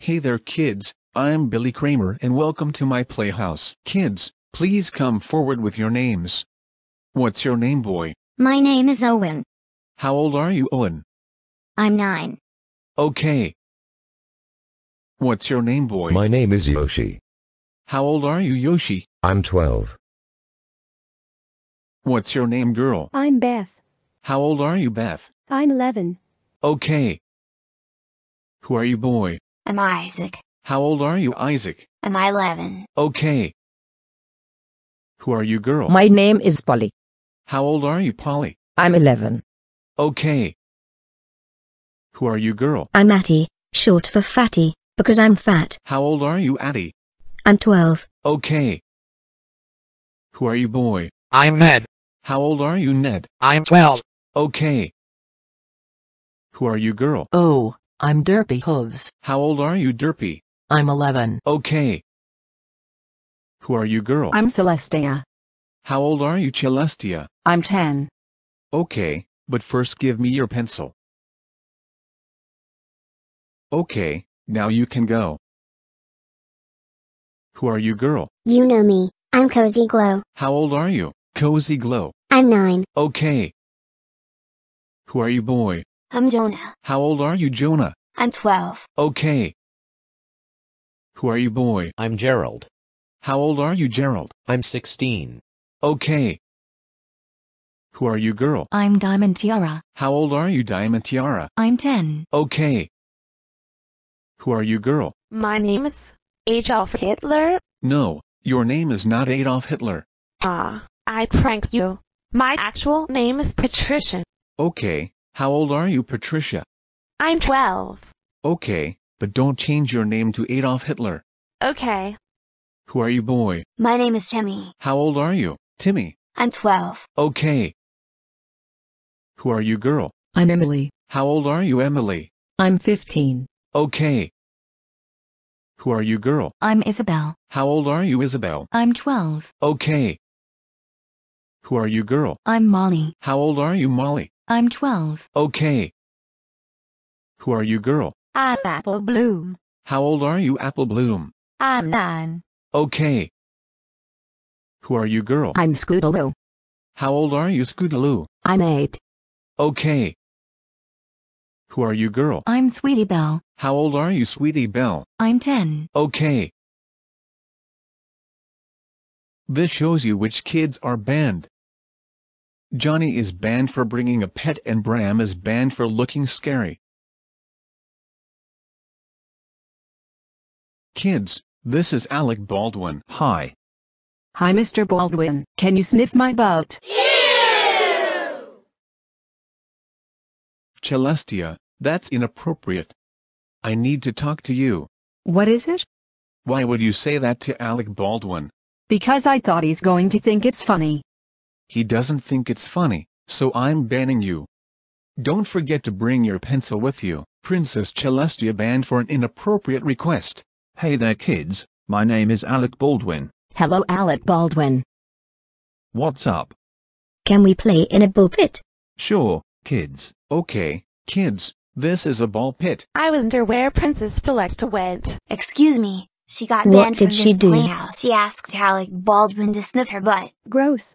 Hey there kids, I'm Billy Kramer and welcome to my playhouse. Kids, please come forward with your names. What's your name boy? My name is Owen. How old are you Owen? I'm nine. Okay. What's your name boy? My name is Yoshi. How old are you Yoshi? I'm 12. What's your name girl? I'm Beth. How old are you Beth? I'm 11. Okay. Who are you boy? I'm Isaac. How old are you, Isaac? I'm 11. Okay. Who are you, girl? My name is Polly. How old are you, Polly? I'm 11. Okay. Who are you, girl? I'm Atty, short for Fatty, because I'm fat. How old are you, Atty? I'm 12. Okay. Who are you, boy? I'm Ned. How old are you, Ned? I'm 12. Okay. Who are you, girl? Oh, I'm Derpy Hooves. How old are you, Derpy? I'm 11. Okay. Who are you, girl? I'm Celestia. How old are you, Celestia? I'm 10. Okay, but first give me your pencil. Okay, now you can go. Who are you, girl? You know me. I'm Cozy Glow. How old are you, Cozy Glow? I'm 9. Okay. Who are you, boy? I'm Jonah. How old are you, Jonah? I'm 12. Okay. Who are you, boy? I'm Gerald. How old are you, Gerald? I'm 16. Okay. Who are you, girl? I'm Diamond Tiara. How old are you, Diamond Tiara? I'm 10. Okay. Who are you, girl? My name is Adolf Hitler. No, your name is not Adolf Hitler. Ah, uh, I pranked you. My actual name is Patricia. Okay, how old are you, Patricia? I'm 12. Okay, but don't change your name to Adolf Hitler. Okay. Who are you, boy? My name is Timmy. How old are you, Timmy? I'm 12. Okay. Who are you, girl? I'm Emily. How old are you, Emily? I'm 15. Okay. Who are you, girl? I'm Isabel. How old are you, Isabel? I'm 12. Okay. Who are you, girl? I'm Molly. How old are you, Molly? I'm 12. Okay. Who are you, girl? I'm Apple Bloom. How old are you, Apple Bloom? I'm nine. Okay. Who are you, girl? I'm Scootaloo. How old are you, Scootaloo? I'm eight. Okay. Who are you, girl? I'm Sweetie Belle. How old are you, Sweetie Belle? I'm ten. Okay. This shows you which kids are banned. Johnny is banned for bringing a pet and Bram is banned for looking scary. Kids, this is Alec Baldwin. Hi. Hi, Mr. Baldwin. Can you sniff my butt? Celestia, that's inappropriate. I need to talk to you. What is it? Why would you say that to Alec Baldwin? Because I thought he's going to think it's funny. He doesn't think it's funny, so I'm banning you. Don't forget to bring your pencil with you. Princess Celestia banned for an inappropriate request. Hey there kids, my name is Alec Baldwin. Hello Alec Baldwin. What's up? Can we play in a ball pit? Sure, kids. Okay, kids, this is a ball pit. I wonder where Princess Celeste went. Excuse me, she got what banned did from this she this do? playhouse. She asked Alec Baldwin to sniff her butt. Gross.